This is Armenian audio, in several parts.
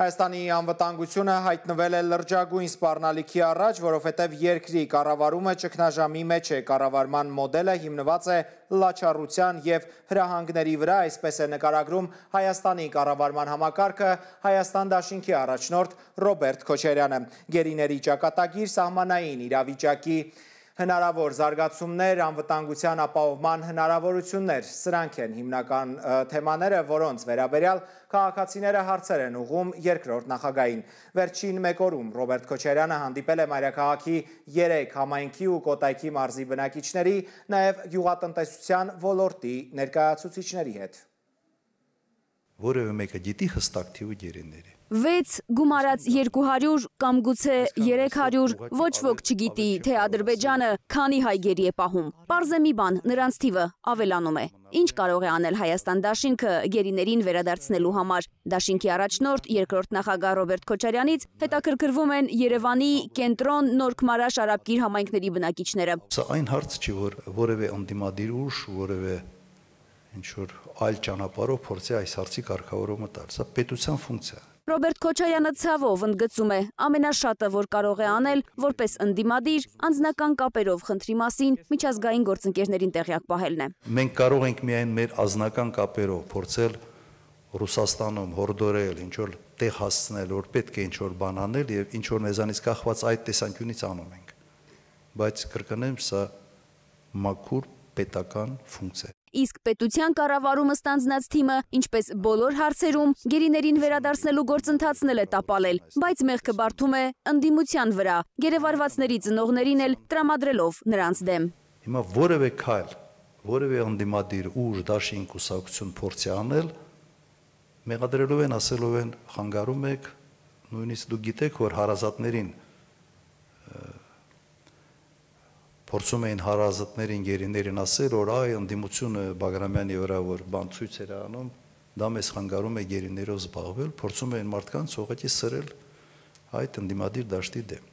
Հայաստանի անվտանգությունը հայտնվել է լրջագույն սպառնալիքի առաջ, որովհետև երկրի կառավարումը ճգնաժամի մեջ է։ Կառավարման մոդելը հիմնված է լաչառության եւ հրահանգների վրա, այսպես է նկարագրում Հայաստանի կառավարման համակարգը Հայաստան Դաշինքի առաջնորդ Ռոբերտ Քոչարյանը։ Գերիների ճակատագիր սահմանային իրավիճակի հնարավոր զարգացումներ, անվտանգության ապահովման հնարավորություններ։ Սրանք են հիմնական թեմաները, որոնց վերաբերյալ քաղաքացիները հարցեր են ուղում երկրորդ նախագահին։ Վերջին մեկ օրում Ռոբերտ Քոչարյանը հանդիպել է Մայրաքաղաքի 3 համայնքի ու Կոտայքի մարզի բնակիչների, նաև գյուղատնտեսության ոլորտի ներկայացուցիչների հետ որևէ մեկը դիտի հստակ թիվը գերիների։ 6 գումարած 200 կամ գուցե 300 ոչ ոք չգիտի, թե Ադրբեջանը քանի հայգերի է պահում։ Պարզ է մի բան, նրանց թիվը ավելանում է։ Ինչ կարող է անել Հայաստան Դաշինքը գերիներին վերադարձնելու համար։ Դաշինքի առաջնորդ երկրորդ նախագահ Ռոբերտ Քոչարյանից հետաքրքրվում են Երևանի կենտրոն Նորքմարաշ արաբկիր համայնքների բնակիչները։ Սա այն հարց չի, որ որևէ անդիմադիր ուժ, որևէ ինչ որ այլ ճանապարհով փորձի այս հարցի կարգավորումը տալ։ Սա պետության ֆունկցիա է։ Ռոբերտ Քոչայանը ցավով ընդգծում է ամենաշատը, որ կարող է անել, որպես ընդդիմադիր, անձնական կապերով խնդրի մասին միջազգային գործընկերներին տեղյակ պահելն է։ Մենք կարող ենք միայն մեր անձնական կապերով փորձել Ռուսաստանում հորդորել, ինչ որ տեղ հասցնել, որ պետք է ինչ որ բան անել եւ ինչ որ մեզանից կախված այդ տեսանկյունից անում ենք։ Բայց կրկնեմ, սա մաքուր պետական ֆունկցիա Իսկ պետության կառավարումը ստանձնած թիմը, ինչպես բոլոր հարցերում, գերիներին վերադարձնելու գործընթացն էլ է տապալել, բայց մեղքը բարդում է ընդդիմության վրա, գերեվարվածների ծնողներին էլ տրամադրելով նրանց դեմ։ Հիմա որևէ քայլ, որևէ ընդդիմադիր ուժ դաշին կուսակցություն փորձի անել, մեղադրելով են, ասելով են, խանգարում եք, նույնիսկ դու գիտեք, որ հարազատներին փորձում էին հարազատներին, գերիներին ասել, որ այ ընդդիմությունը Բագրամյանի վրա որ բան ցույց էր անում, դա մեզ խանգարում է գերիներով զբաղվել, փորձում էին մարդկանց ուղղակի սրել այդ ընդդիմադիր դաշտի դեմ։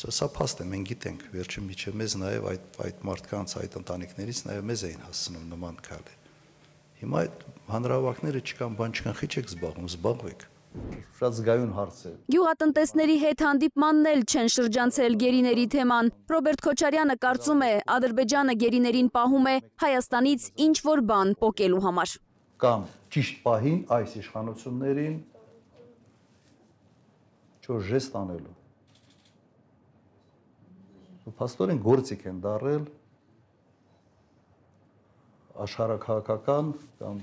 Սա սա փաստ է, մենք գիտենք, վերջին միջև մեզ նաև այդ այդ մարդկանց, այդ ընտանիքներից նաև մեզ էին հասցնում նման քալի։ Հիմա այդ հանրավակները չկան, բան չկան, խիչ եք զբաղվում, զբաղվեք։ զբաղվ շատ զգայուն հարց է։ Գյուղատնտեսների հետ հանդիպմանն էլ չեն շրջանցել գերիների թեման։ Ռոբերտ Քոչարյանը կարծում է, Ադրբեջանը գերիներին պահում է Հայաստանից ինչ-որ բան պոկելու համար։ Կամ ճիշտ պահին այս իշխանություններին չոր ժեստ անելու։ Փաստորեն գործիք են դարել աշխարհակահաղական կամ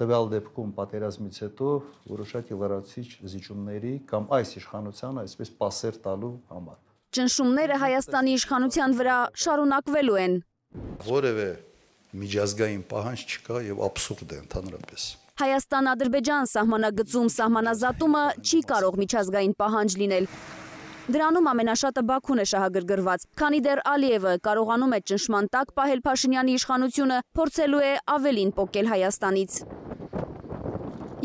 տվյալ դեպքում պատերազմից հետո որոշակի լրացիչ զիջումների կամ այս իշխանության այսպես пассեր տալու համար։ Ճնշումները Հայաստանի իշխանության վրա շարունակվելու են։ Որևէ միջազգային պահանջ չկա եւ абսուրդ է ընդհանրապես։ Հայաստան-Ադրբեջան սահմանագծում սահմանազատումը չի կարող միջազգային պահանջ լինել, Դրանում ամենաշատը Բաքուն է շահագրգռված, քանի դեռ Ալիևը կարողանում է ճնշման տակ պահել Փաշինյանի իշխանությունը, փորձելու է ավելին փոկել Հայաստանից։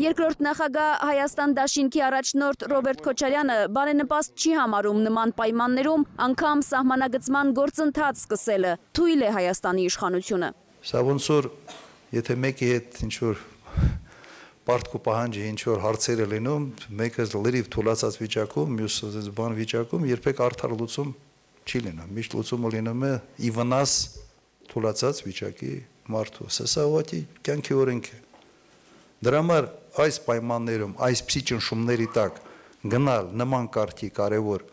Երկրորդ նախագահ Հայաստան Դաշինքի առաջնորդ Ռոբերտ Քոչարյանը բարենպաստ չի համարում նման պայմաններում անգամ սահմանագծման գործընթաց սկսելը, թույլ է Հայաստանի իշխանությունը։ Սա ոնց որ եթե մեկի հետ ինչ որ պարտք ու պահանջի ինչ որ հարցերը լինում, մեկը լրիվ թուլացած վիճակում, մյուսը այս բան վիճակում, երբեք արդար լուծում չի լինում։ Միշտ լուծումը լինում է ի վնաս թուլացած վիճակի մարդու։ Սա սա ուղղակի կյանքի օրենք է։ Դրա համար այս պայմաններում, այս փիճնշումների տակ գնալ նման կարգի կարևոր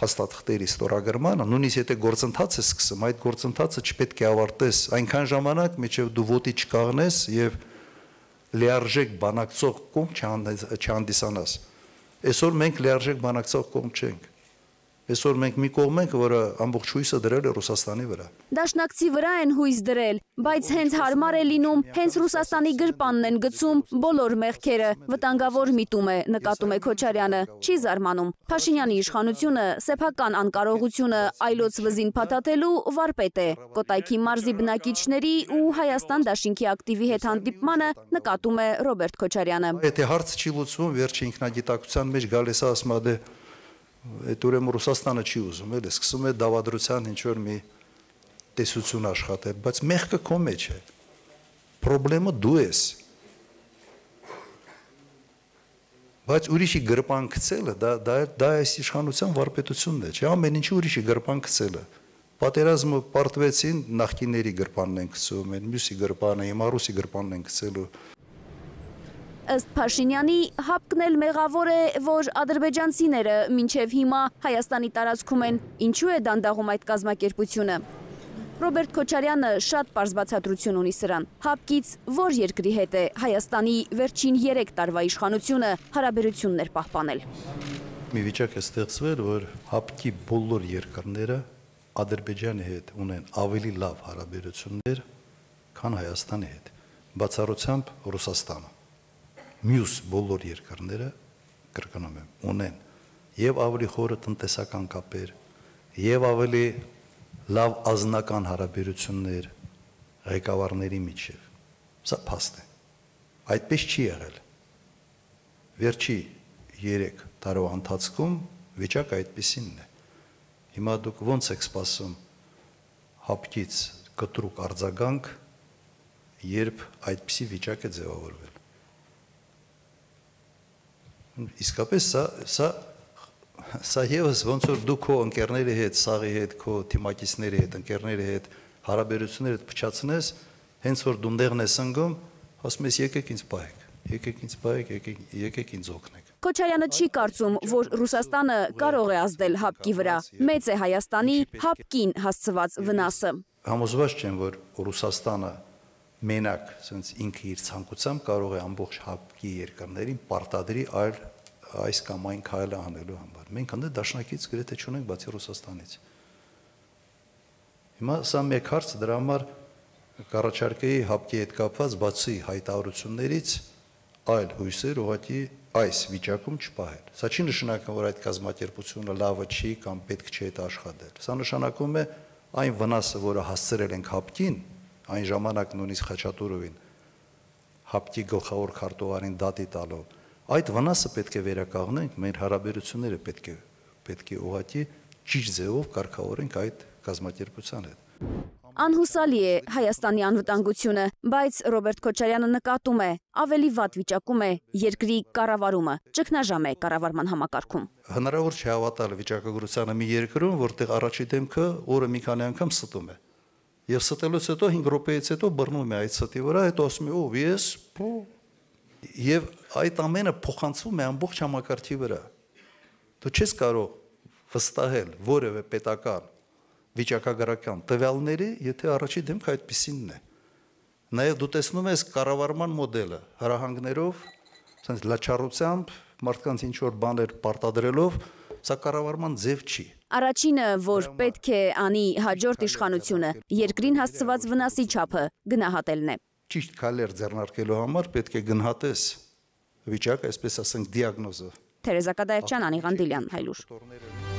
փաստաթղթերի ստորագրմանը, նույնիսկ եթե գործընթաց է սկսում, այդ գործընթացը չպետք է ավարտես այնքան ժամանակ, մինչև դու ոտի չկաղնես եւ և լիարժեք բանակցող կողմ չհանդիսանաս։ Այսօր մենք լիարժեք բանակցող կողմ չենք։ Այսօր մենք մի կողմ ենք, որը ամբողջ հույսը դրել է Ռուսաստանի վրա։ Դաշնակցի վրա են հույս դրել, բայց հենց հարմար է լինում, հենց Ռուսաստանի գրպանն են գցում բոլոր մեղքերը, վտանգավոր միտում է, նկատում է Քոչարյանը, չի զարմանում։ Փաշինյանի իշխանությունը, սեփական անկարողությունը այլոց վզին փաթաթելու վարպետ է։ Կոտայքի մարզի բնակիչների ու Հայաստան դաշինքի ակտիվի հետ հանդիպմանը նկատում է Ռոբերտ Քոչարյանը։ Եթե հարցը չի լուծվում, վերջի ինքնագիտակցության մեջ գալիս է ասմադե Այդ ուրեմն Ռուսաստանը չի ուզում, էլ է սկսում է դավադրության ինչ որ մի տեսություն աշխատել, բայց մեղքը քո մեջ է։ Պրոբլեմը դու ես։ Բայց ուրիշի գրպան գցելը դա դա դա այս իշխանության վարպետությունն է, չէ՞, ամեն ինչի ուրիշի գրպան գցելը։ Պատերազմը պարտվեցին նախկիների գրպանն են գցում, մյուսի գրպանը, հիմա ռուսի գրպանն են գցելու։ Ըստ Փաշինյանի հապկնել մեղավոր է, որ ադրբեջանցիները մինչև հիմա Հայաստանի տարածքում են։ Ինչու է դանդաղում այդ կազմակերպությունը։ Ռոբերտ Քոչարյանը շատ པարզ բացատրություն ունի սրան։ Հապկից որ երկրի հետ է Հայաստանի վերջին 3 տարվա իշխանությունը հարաբերություններ պահպանել։ Մի վիճակ է ստեղծվել, որ հապկի բոլոր երկրները Ադրբեջանի հետ ունեն ավելի լավ հարաբերություններ, քան Հայաստանի հետ, բացառությամբ Ռուսաստանը մյուս բոլոր երկրները կրկնում եմ ունեն եւ ավելի խորը տնտեսական կապեր եւ ավելի լավ ազնական հարաբերություններ ղեկավարների միջև սա փաստ է այդպես չի եղել վերջի 3 տարվա ընթացքում վիճակը այդպեսինն է հիմա դուք ո՞նց եք սպասում հապկից կտրուկ արձագանք երբ այդպիսի վիճակ է ձևավորվել Իսկապես սա սա սա եւս ոնց որ դու քո ընկերների հետ, սաղի հետ, քո թիմակիցների հետ, ընկերների հետ հարաբերությունները փչացնես, հենց որ դու մտեղն ես ընկում, ասում ես եկեք ինձ պահեք, եկեք ինձ պահեք, եկեք եկեք ինձ օգնեք։ Քոչարյանը չի կարծում, որ Ռուսաստանը կարող է ազդել հապկի վրա։ Մեծ է Հայաստանի հապկին հասցված վնասը։ Համոզված չեմ, որ Ռուսաստանը մենակ, ասենց ինքը իր ցանկությամբ կարող է ամբողջ հապկի երկրներին պարտադրի այլ այս կամ այն քայլը անելու համար։ Մենք ընդ դաշնակից գրեթե չունենք բացի Ռուսաստանից։ Հիմա սա մեկ հարց դրա համար կառաջարկեի հապկի հետ կապված բացի հայտարարություններից այլ հույսեր ուղղակի այս վիճակում չփահել։ Սա չի նշանակում, որ այդ կազմակերպությունը լավը չի կամ պետք չի այդ աշխատել։ Սա նշանակում է այն վնասը, որը հասցրել ենք հապկին, այն ժամանակ նույնիսկ Խաչատուրովին հապկի գլխավոր քարտուղարին դատի տալով Այդ վնասը պետք է վերականգնենք, մեր հարաբերությունները պետք է պետք է ուղղակի ճիշտ ձևով կարգավորենք այդ կազմակերպության հետ։ Անհուսալի է Հայաստանի անվտանգությունը, բայց Ռոբերտ Քոչարյանը նկատում է, ավելի վատ վիճակում է երկրի կառավարումը, ճգնաժամ է կառավարման համակարգում։ Հնարավոր չէ հավատալ վիճակագրությանը մի երկրում, որտեղ առաջի դեմքը օրը մի քանի անգամ ստում է։ Եվ ստելուց հետո 5 րոպեից հետո բռնում է այդ ստի վրա, հետո ասում է՝ «Ով ես»։ Եվ այդ ամենը փոխանցվում է ամբողջ համակարգի վրա։ Դու չես կարող վստահել որևէ պետական վիճակագրական տվյալների, եթե առաջի դեմքը այդպեսինն է։ Նաև դու տեսնում ես կառավարման մոդելը հրահանգներով, ասենց լաչառությամբ մարդկանց ինչ որ բաներ պարտադրելով, սա կառավարման ձև չի։ Առաջինը, որ պետք է անի հաջորդ իշխանությունը, երկրին հասցված վնասի չափը գնահատելն է։ Ճիշտ քայլեր ձեռնարկելու համար պետք է գնահատես վիճակ, այսպես ասենք, դիագնոզը։ Թերեզա Կադայevյան, Անիղան Դիլյան, Հայլուր։